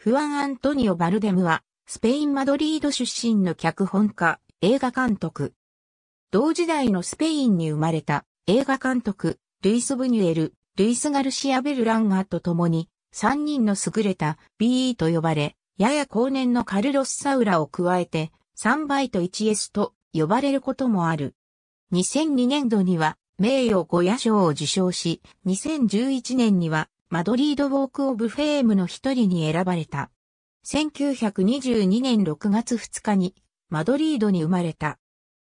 フアン・アントニオ・バルデムは、スペイン・マドリード出身の脚本家、映画監督。同時代のスペインに生まれた映画監督、ルイス・ブニュエル、ルイス・ガルシア・ベルランガーと共に、3人の優れた BE と呼ばれ、やや後年のカルロス・サウラを加えて、3倍と 1S と呼ばれることもある。2002年度には、名誉5夜賞を受賞し、2011年には、マドリード・ウォーク・オブ・フェームの一人に選ばれた。1922年6月2日にマドリードに生まれた。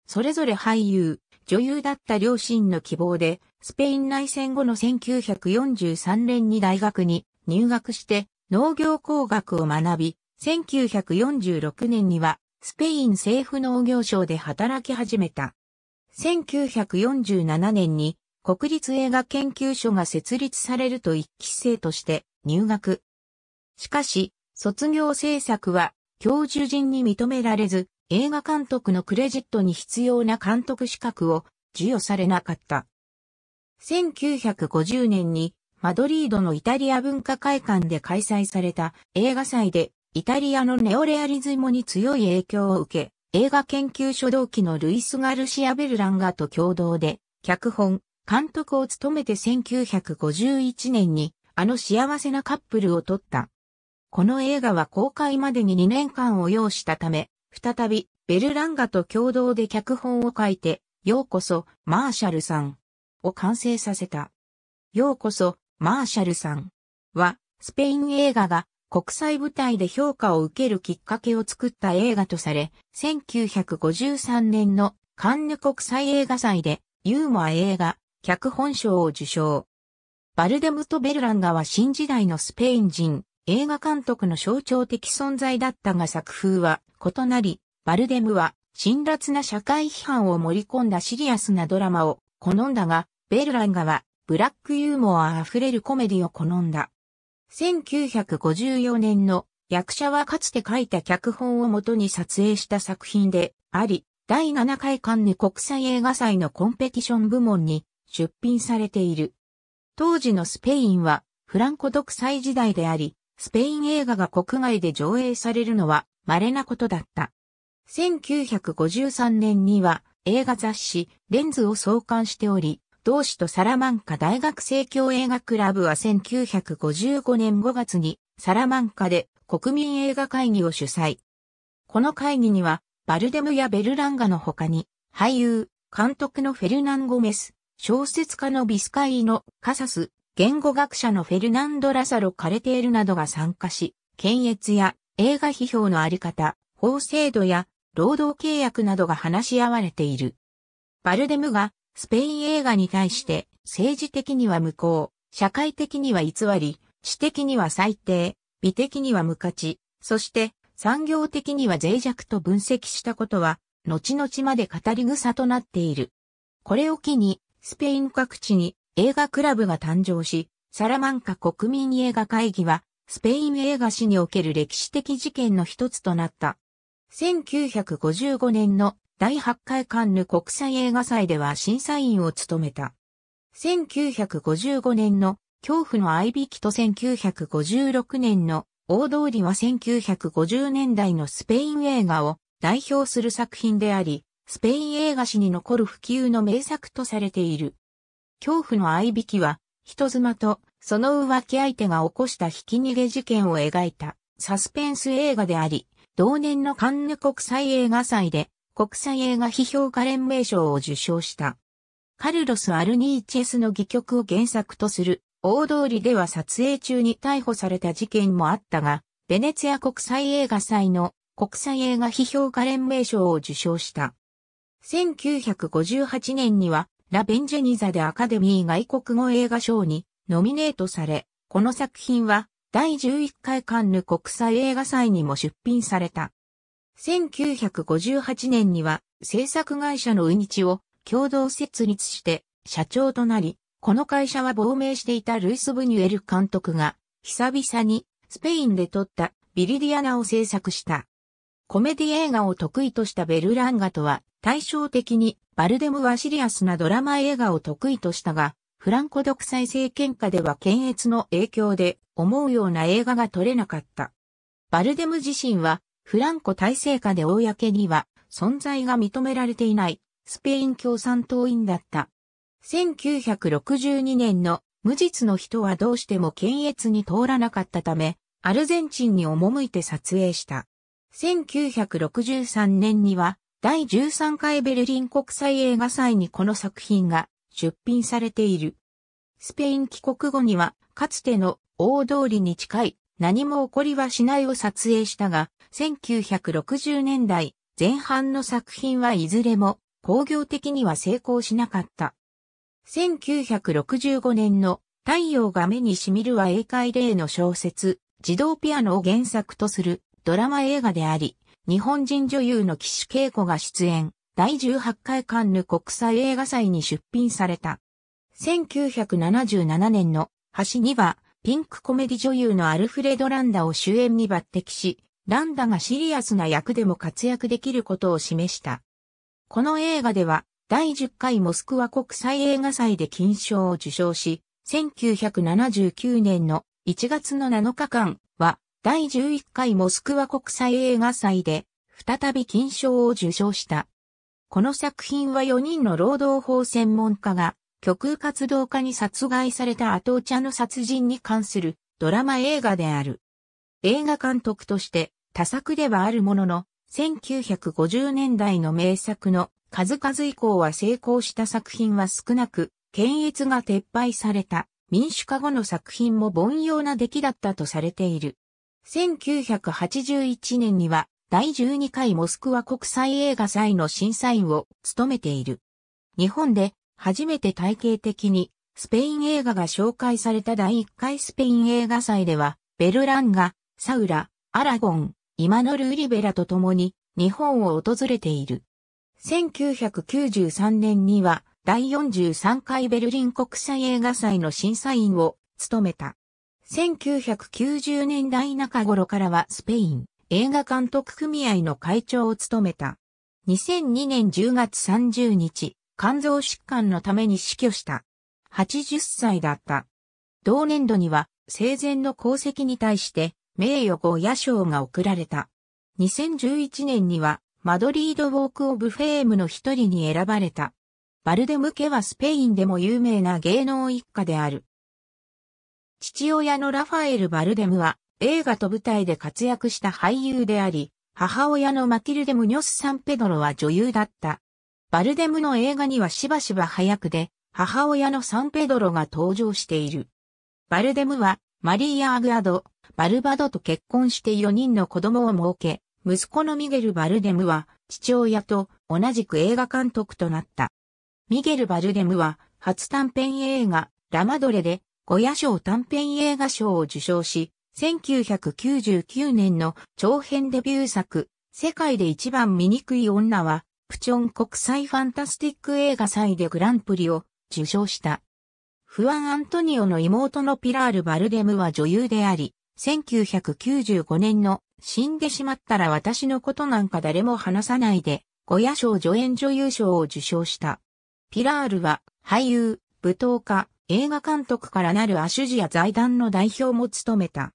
それぞれ俳優、女優だった両親の希望で、スペイン内戦後の1943年に大学に入学して農業工学を学び、1946年にはスペイン政府農業省で働き始めた。1947年に国立映画研究所が設立されると一期生として入学。しかし、卒業制作は教授陣に認められず、映画監督のクレジットに必要な監督資格を授与されなかった。1950年にマドリードのイタリア文化会館で開催された映画祭でイタリアのネオレアリズムに強い影響を受け、映画研究所同期のルイス・ガルシア・ベルランガと共同で、脚本、監督を務めて1951年にあの幸せなカップルを撮った。この映画は公開までに2年間を要したため、再びベルランガと共同で脚本を書いて、ようこそマーシャルさんを完成させた。ようこそマーシャルさんはスペイン映画が国際舞台で評価を受けるきっかけを作った映画とされ、1953年のカンヌ国際映画祭でユーモア映画脚本賞を受賞。バルデムとベルランガは新時代のスペイン人、映画監督の象徴的存在だったが作風は異なり、バルデムは辛辣な社会批判を盛り込んだシリアスなドラマを好んだが、ベルランガはブラックユーモア溢れるコメディを好んだ。1954年の役者はかつて書いた脚本をもとに撮影した作品であり、第7回カンヌ国際映画祭のコンペティション部門に出品されている。当時のスペインはフランコ独裁時代であり、スペイン映画が国外で上映されるのは稀なことだった。1953年には映画雑誌レンズを創刊しており、同志とサラマンカ大学生協映画クラブは1955年5月にサラマンカで国民映画会議を主催。この会議にはバルデムやベルランガの他に俳優、監督のフェルナンゴメス、小説家のビスカイのカサス、言語学者のフェルナンド・ラサロ・カレテールなどが参加し、検閲や映画批評のあり方、法制度や労働契約などが話し合われている。バルデムがスペイン映画に対して政治的には無効、社会的には偽り、私的には最低、美的には無価値、そして産業的には脆弱と分析したことは、後々まで語り草となっている。これを機に、スペイン各地に映画クラブが誕生し、サラマンカ国民映画会議は、スペイン映画史における歴史的事件の一つとなった。1955年の第8回カンヌ国際映画祭では審査員を務めた。1955年の恐怖の合引きと1956年の大通りは1950年代のスペイン映画を代表する作品であり、スペイン映画史に残る不及の名作とされている。恐怖の相引きは、人妻とその浮気相手が起こした引き逃げ事件を描いたサスペンス映画であり、同年のカンヌ国際映画祭で国際映画批評家連盟賞を受賞した。カルロス・アルニーチェスの戯曲を原作とする大通りでは撮影中に逮捕された事件もあったが、ベネツィア国際映画祭の国際映画批評家連盟賞を受賞した。1958年には、ラ・ベンジェニザでアカデミー外国語映画賞にノミネートされ、この作品は第11回カンヌ国際映画祭にも出品された。1958年には制作会社のウニチを共同設立して社長となり、この会社は亡命していたルイス・ブニュエル監督が久々にスペインで撮ったビリディアナを制作した。コメディ映画を得意としたベルランガとは、対照的にバルデムはシリアスなドラマ映画を得意としたが、フランコ独裁政権下では検閲の影響で思うような映画が撮れなかった。バルデム自身は、フランコ体制下で公には存在が認められていないスペイン共産党員だった。1962年の無実の人はどうしても検閲に通らなかったため、アルゼンチンに赴いて撮影した。1963年には第13回ベルリン国際映画祭にこの作品が出品されている。スペイン帰国後にはかつての大通りに近い何も起こりはしないを撮影したが、1960年代前半の作品はいずれも工業的には成功しなかった。1965年の太陽が目に染みるは英会例の小説、自動ピアノを原作とするドラマ映画であり、日本人女優の岸恵子が出演、第18回カンヌ国際映画祭に出品された。1977年の端には、ピンクコメディ女優のアルフレド・ランダを主演に抜擢し、ランダがシリアスな役でも活躍できることを示した。この映画では、第10回モスクワ国際映画祭で金賞を受賞し、1979年の1月の7日間は第11回モスクワ国際映画祭で、再び金賞を受賞した。この作品は4人の労働法専門家が、極右活動家に殺害されたアトーチャの殺人に関するドラマ映画である。映画監督として多作ではあるものの、1950年代の名作の数々以降は成功した作品は少なく、検閲が撤廃された民主化後の作品も凡庸な出来だったとされている。1981年には第12回モスクワ国際映画祭の審査員を務めている。日本で初めて体系的にスペイン映画が紹介された第1回スペイン映画祭では、ベルランガ、サウラ、アラゴン、イマノル・ウリベラと共に日本を訪れている。1993年には第43回ベルリン国際映画祭の審査員を務めた。1990年代中頃からはスペイン映画監督組合の会長を務めた。2002年10月30日、肝臓疾患のために死去した。80歳だった。同年度には生前の功績に対して名誉後野賞が贈られた。2011年にはマドリードウォークオブフェームの一人に選ばれた。バルデム家はスペインでも有名な芸能一家である。父親のラファエル・バルデムは映画と舞台で活躍した俳優であり、母親のマキルデム・ニョス・サンペドロは女優だった。バルデムの映画にはしばしば早くで、母親のサンペドロが登場している。バルデムはマリーア・アグアド、バルバドと結婚して4人の子供を設け、息子のミゲル・バルデムは父親と同じく映画監督となった。ミゲル・バルデムは初短編映画ラマドレで小夜賞短編映画賞を受賞し、1999年の長編デビュー作、世界で一番醜い女は、プチョン国際ファンタスティック映画祭でグランプリを受賞した。フアン・アントニオの妹のピラール・バルデムは女優であり、1995年の死んでしまったら私のことなんか誰も話さないで、ゴヤ賞助演女優賞を受賞した。ピラールは俳優、舞踏家、映画監督からなるアシュジア財団の代表も務めた。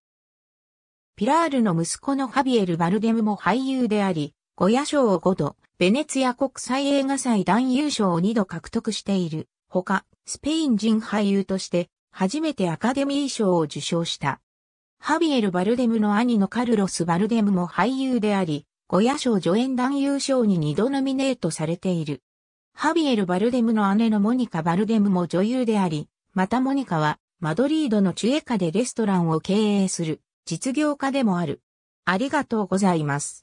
ピラールの息子のハビエル・バルデムも俳優であり、ゴヤ賞を5度、ベネツィア国際映画祭男優賞を2度獲得している。ほか、スペイン人俳優として、初めてアカデミー賞を受賞した。ハビエル・バルデムの兄のカルロス・バルデムも俳優であり、ゴヤ賞助演男優賞に2度ノミネートされている。ハビエル・バルデムの姉のモニカ・バルデムも女優であり、またモニカは、マドリードのチュエカでレストランを経営する、実業家でもある。ありがとうございます。